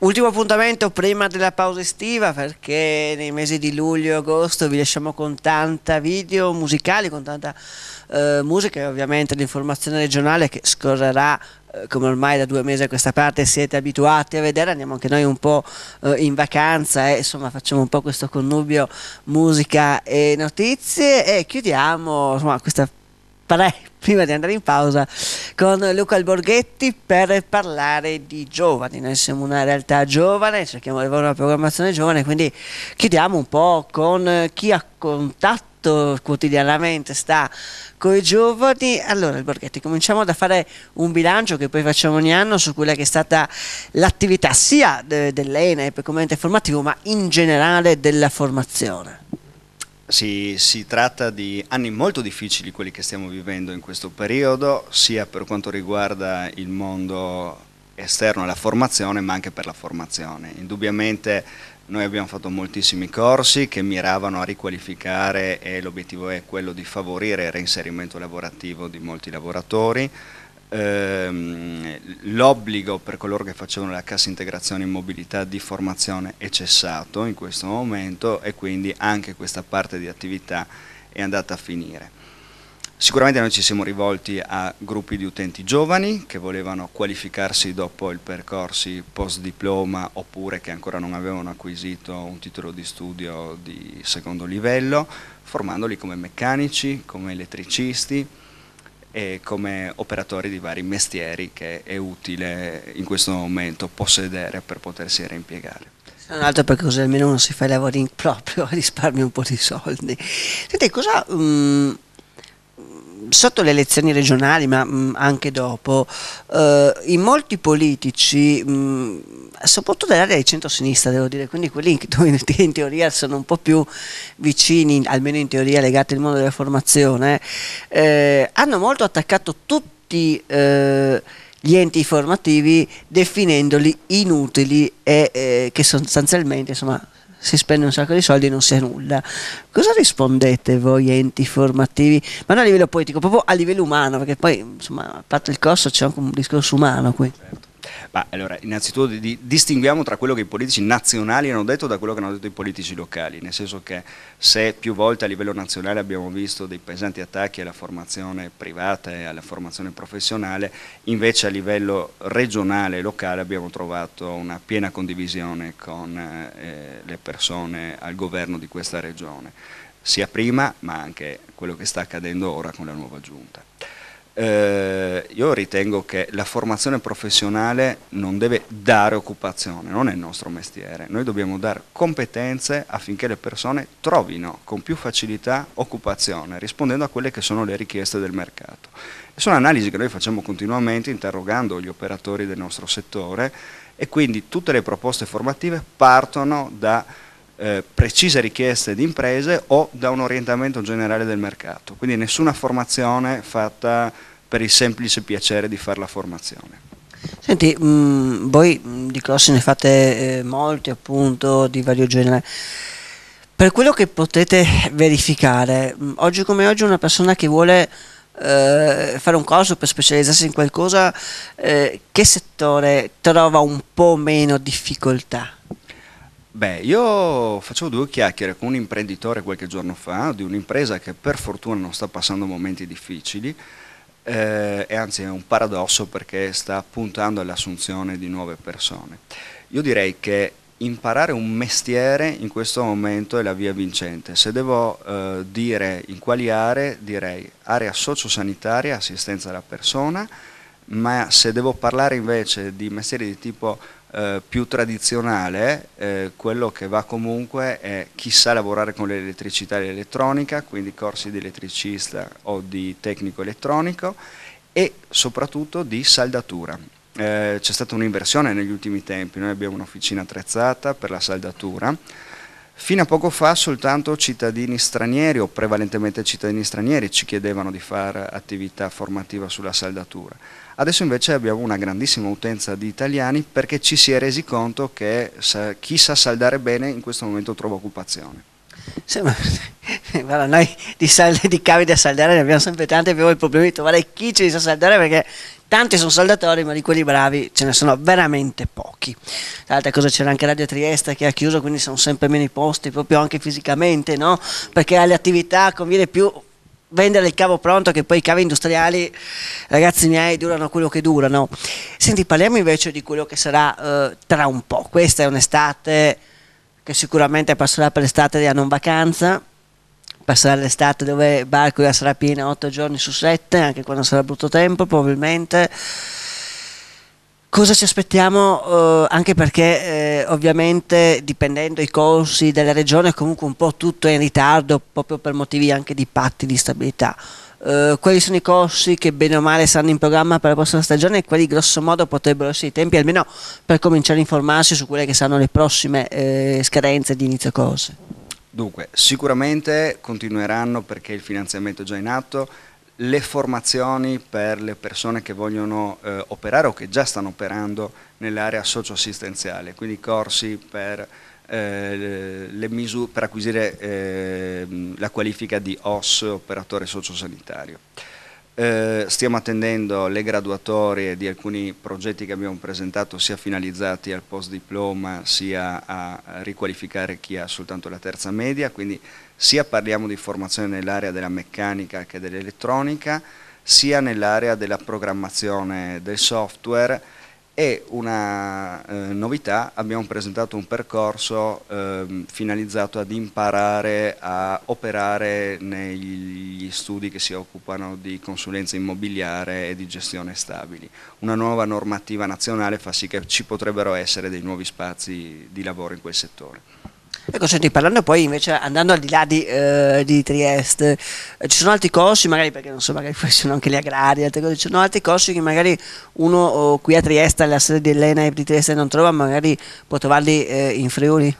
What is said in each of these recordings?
Ultimo appuntamento prima della pausa estiva perché nei mesi di luglio e agosto vi lasciamo con tanta video musicali, con tanta eh, musica e ovviamente l'informazione regionale che scorrerà eh, come ormai da due mesi a questa parte siete abituati a vedere, andiamo anche noi un po' eh, in vacanza e insomma facciamo un po' questo connubio musica e notizie e chiudiamo insomma, questa prima di andare in pausa con Luca Alborghetti per parlare di giovani. Noi siamo una realtà giovane, cerchiamo di avere una programmazione giovane, quindi chiediamo un po' con chi ha contatto quotidianamente sta con i giovani. Allora Alborghetti, cominciamo da fare un bilancio che poi facciamo ogni anno su quella che è stata l'attività sia dell'ENEP come ente formativo, ma in generale della formazione. Si, si, tratta di anni molto difficili quelli che stiamo vivendo in questo periodo, sia per quanto riguarda il mondo esterno alla formazione, ma anche per la formazione. Indubbiamente noi abbiamo fatto moltissimi corsi che miravano a riqualificare e l'obiettivo è quello di favorire il reinserimento lavorativo di molti lavoratori, ehm, l'obbligo per coloro che facevano la cassa integrazione in mobilità di formazione è cessato in questo momento e quindi anche questa parte di attività è andata a finire. Sicuramente noi ci siamo rivolti a gruppi di utenti giovani che volevano qualificarsi dopo il percorso post diploma oppure che ancora non avevano acquisito un titolo di studio di secondo livello, formandoli come meccanici, come elettricisti, e come operatori di vari mestieri che è utile in questo momento possedere per potersi reimpiegare. Se non altro perché così almeno uno si fa i lavori in proprio risparmia un po' di soldi. Senti, cosa... Um sotto le elezioni regionali, ma mh, mm, anche dopo, eh, in molti politici, mh, mm, soprattutto dell'area di centrosinistra, devo dire, quindi quelli dove in teoria sono un po' più vicini, almeno in teoria legati al mondo della formazione, eh, hanno molto attaccato tutti eh, gli enti formativi definendoli inutili e eh, che sostanzialmente insomma, si spende un sacco di soldi e non si ha nulla. Cosa rispondete voi enti formativi, ma non a livello politico, proprio a livello umano, perché poi insomma, a parte il costo c'è anche un discorso umano qui. Certo. Ma allora, innanzitutto di, distinguiamo tra quello che i politici nazionali hanno detto da quello che hanno detto i politici locali, nel senso che se più volte a livello nazionale abbiamo visto dei pesanti attacchi alla formazione privata e alla formazione professionale, invece a livello regionale e locale abbiamo trovato una piena condivisione con eh, le persone al governo di questa regione, sia prima ma anche quello che sta accadendo ora con la nuova giunta. Eh, io ritengo che la formazione professionale non deve dare occupazione, non è il nostro mestiere, noi dobbiamo dare competenze affinché le persone trovino con più facilità occupazione, rispondendo a quelle che sono le richieste del mercato. E sono analisi che noi facciamo continuamente interrogando gli operatori del nostro settore e quindi tutte le proposte formative partono da eh, precise richieste di imprese o da un orientamento generale del mercato. Quindi nessuna formazione fatta per il semplice piacere di fare la formazione. Senti, mh, mm, voi mm, di corsi ne fate eh, molti appunto di vario genere. Per quello che potete verificare, mh, mm, oggi come oggi una persona che vuole eh, fare un corso per specializzarsi in qualcosa, eh, che settore trova un po' meno difficoltà? Beh, io facevo due chiacchiere con un imprenditore qualche giorno fa di un'impresa che per fortuna non sta passando momenti difficili eh, e anzi è un paradosso perché sta puntando all'assunzione di nuove persone. Io direi che imparare un mestiere in questo momento è la via vincente. Se devo eh, dire in quali aree, direi area sociosanitaria, assistenza alla persona, ma se devo parlare invece di mestieri di tipo eh, più tradizionale, eh, quello che va comunque è chi sa lavorare con l'elettricità e l'elettronica, quindi corsi di elettricista o di tecnico elettronico e soprattutto di saldatura. Eh, C'è stata un'inversione negli ultimi tempi, noi abbiamo un'officina attrezzata per la saldatura, Fino a poco fa soltanto cittadini stranieri o prevalentemente cittadini stranieri ci chiedevano di fare attività formativa sulla saldatura. Adesso invece abbiamo una grandissima utenza di italiani perché ci si è resi conto che chi sa saldare bene in questo momento trova occupazione. Sì, ma, guarda, noi di, salde, di cavi da saldare ne abbiamo sempre tanti, abbiamo il problema di trovare chi ci sa saldare perché tanti sono saldatori, ma di quelli bravi ce ne sono veramente pochi. Tra l'altra cosa c'era anche Radio Trieste che ha chiuso, quindi sono sempre meno i posti, proprio anche fisicamente, no? Perché alle attività conviene più vendere il cavo pronto che poi i cavi industriali ragazzi miei durano quello che durano senti parliamo invece di quello che sarà eh, tra un po' questa è un'estate che sicuramente passerà per l'estate della non vacanza passerà l'estate dove Barcula sarà piena 8 giorni su 7 anche quando sarà brutto tempo probabilmente Cosa ci aspettiamo? Eh, anche perché eh, ovviamente dipendendo i corsi della regione comunque un po' tutto è in ritardo proprio per motivi anche di patti di stabilità. Eh, quali sono i corsi che bene o male saranno in programma per la prossima stagione e quali grossomodo potrebbero essere i tempi almeno per cominciare a informarsi su quelle che saranno le prossime eh, scadenze di inizio corsi? Dunque, sicuramente continueranno perché il finanziamento è già in atto, le formazioni per le persone che vogliono eh, operare o che già stanno operando nell'area socioassistenziale, quindi corsi per, eh, per acquisire eh, la qualifica di OS, operatore sociosanitario. Eh, stiamo attendendo le graduatorie di alcuni progetti che abbiamo presentato sia finalizzati al post diploma sia a riqualificare chi ha soltanto la terza media, quindi sia parliamo di formazione nell'area della meccanica che dell'elettronica, sia nell'area della programmazione del software, e una eh, novità, abbiamo presentato un percorso eh, finalizzato ad imparare a operare negli studi che si occupano di consulenza immobiliare e di gestione stabili. Una nuova normativa nazionale fa sì che ci potrebbero essere dei nuovi spazi di lavoro in quel settore. Ecco, senti, parlando poi invece, andando al di là di, eh, di Trieste, eh, ci sono altri corsi, magari perché non so, magari poi sono anche le agrari, altre cose, ci sono altri corsi che magari uno oh, qui a Trieste, alla sede dell'ENA di Trieste non trova, magari può trovarli eh, in Friuli?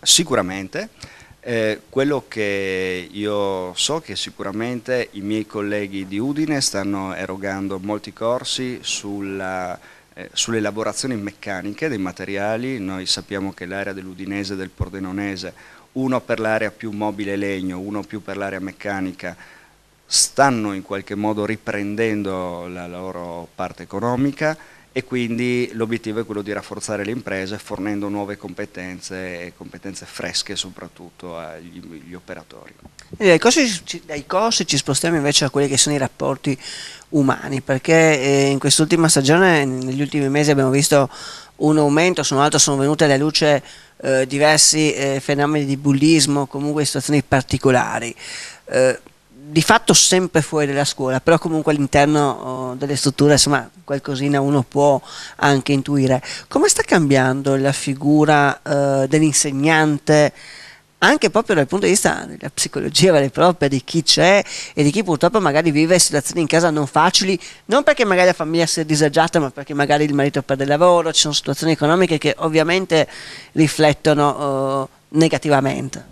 Sicuramente. Eh, quello che io so che sicuramente i miei colleghi di Udine stanno erogando molti corsi sulla eh, sulle elaborazioni meccaniche dei materiali, noi sappiamo che l'area dell'Udinese e del Pordenonese, uno per l'area più mobile legno, uno più per l'area meccanica, stanno in qualche modo riprendendo la loro parte economica e quindi l'obiettivo è quello di rafforzare le imprese fornendo nuove competenze e competenze fresche soprattutto agli operatori. E dai, corsi, dai costi ci spostiamo invece a quelli che sono i rapporti umani perché eh, in quest'ultima stagione, negli ultimi mesi abbiamo visto un aumento, sono alto, sono venute alla luce eh, diversi eh, fenomeni di bullismo, comunque situazioni particolari. Eh, di fatto sempre fuori dalla scuola, però comunque all'interno oh, delle strutture, insomma, qualcosina uno può anche intuire. Come sta cambiando la figura eh, dell'insegnante? anche proprio dal punto di vista della psicologia vera e propria di chi c'è e di chi purtroppo magari vive situazioni in casa non facili, non perché magari la famiglia sia disagiata, ma perché magari il marito perde il lavoro, ci sono situazioni economiche che ovviamente riflettono eh, negativamente.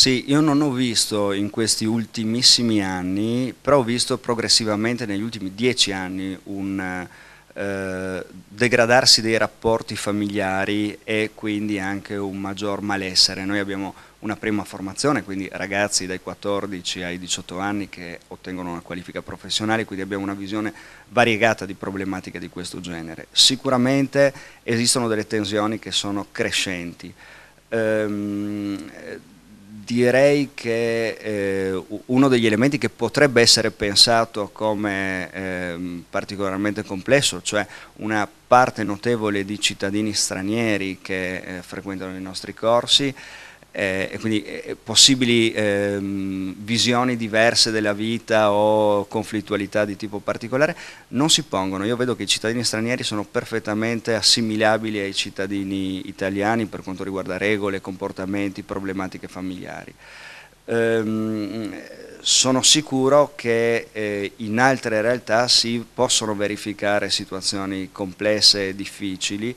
Sì, io non ho visto in questi ultimissimi anni, però ho visto progressivamente negli ultimi dieci anni un eh, degradarsi dei rapporti familiari e quindi anche un maggior malessere. Noi abbiamo una prima formazione, quindi ragazzi dai 14 ai 18 anni che ottengono una qualifica professionale, quindi abbiamo una visione variegata di problematiche di questo genere. Sicuramente esistono delle tensioni che sono crescenti. Ehm, direi che eh, uno degli elementi che potrebbe essere pensato come eh, particolarmente complesso, cioè una parte notevole di cittadini stranieri che eh, frequentano i nostri corsi, eh, quindi eh, eh, possibili ehm, visioni diverse della vita o conflittualità di tipo particolare non si pongono. Io vedo che i cittadini stranieri sono perfettamente assimilabili ai cittadini italiani per quanto riguarda regole, comportamenti, problematiche familiari. Ehm, sono sicuro che eh, in altre realtà si possono verificare situazioni complesse e difficili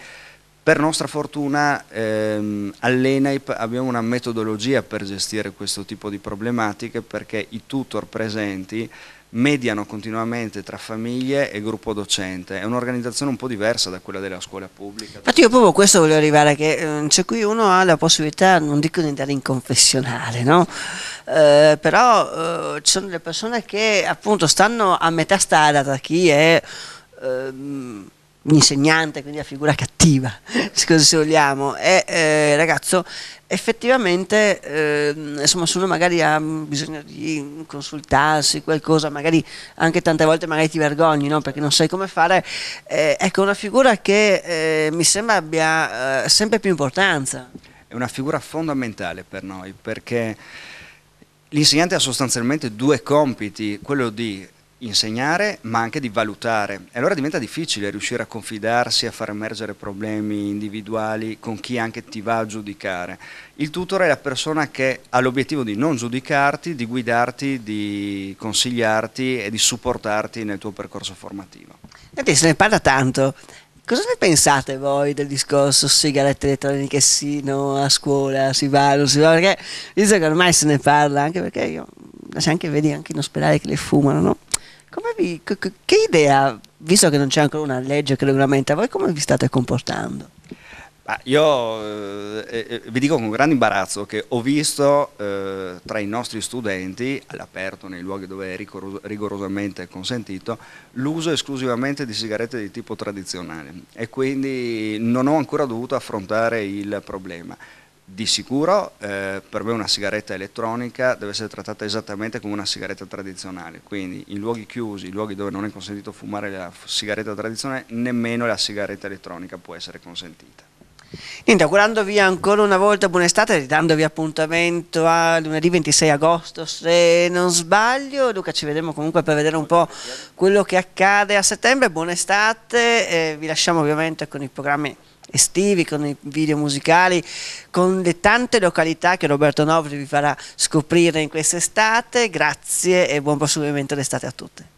per nostra fortuna ehm, all'ENAIP abbiamo una metodologia per gestire questo tipo di problematiche perché i tutor presenti mediano continuamente tra famiglie e gruppo docente, è un'organizzazione un po' diversa da quella della scuola pubblica. Infatti io proprio questo voglio arrivare, che eh, cioè qui uno ha la possibilità, non dico di andare in confessionale, no? eh, però eh, ci sono delle persone che appunto stanno a metà strada tra chi è... Ehm, un insegnante, quindi la figura cattiva, se vogliamo, e eh, ragazzo effettivamente eh, insomma se uno magari ha bisogno di consultarsi qualcosa, magari anche tante volte magari ti vergogni no? perché non sai come fare, eh, ecco una figura che eh, mi sembra abbia eh, sempre più importanza. È una figura fondamentale per noi perché l'insegnante ha sostanzialmente due compiti, quello di insegnare ma anche di valutare. E allora diventa difficile riuscire a confidarsi, a far emergere problemi individuali con chi anche ti va a giudicare. Il tutor è la persona che ha l'obiettivo di non giudicarti, di guidarti, di consigliarti e di supportarti nel tuo percorso formativo. Senti, se ne parla tanto. Cosa ne pensate voi del discorso sigarette elettroniche sì, no, a scuola, si va, non si va? Perché dice che ormai se ne parla, anche perché io, anche vedi anche in ospedale che le fumano, no? Vi, che idea, visto che non c'è ancora una legge che regolamenta, voi come vi state comportando? Ah, io eh, eh, eh vi dico con grande imbarazzo che ho visto eh, tra i nostri studenti, all'aperto nei luoghi dove è rigoros rigorosamente consentito, l'uso esclusivamente di sigarette di tipo tradizionale e quindi non ho ancora dovuto affrontare il problema. Di sicuro eh, per me una sigaretta elettronica deve essere trattata esattamente come una sigaretta tradizionale, quindi in luoghi chiusi, in luoghi dove non è consentito fumare la sigaretta tradizionale, nemmeno la sigaretta elettronica può essere consentita. Niente, augurandovi ancora una volta estate, ridandovi appuntamento a lunedì 26 agosto se non sbaglio. Luca ci vedremo comunque per vedere un po' quello che accade a settembre. Buon'estate, eh, vi lasciamo ovviamente con i programmi estivi, con i video musicali, con le tante località che Roberto Novri vi farà scoprire in quest'estate. Grazie e buon proseguimento d'estate a tutti.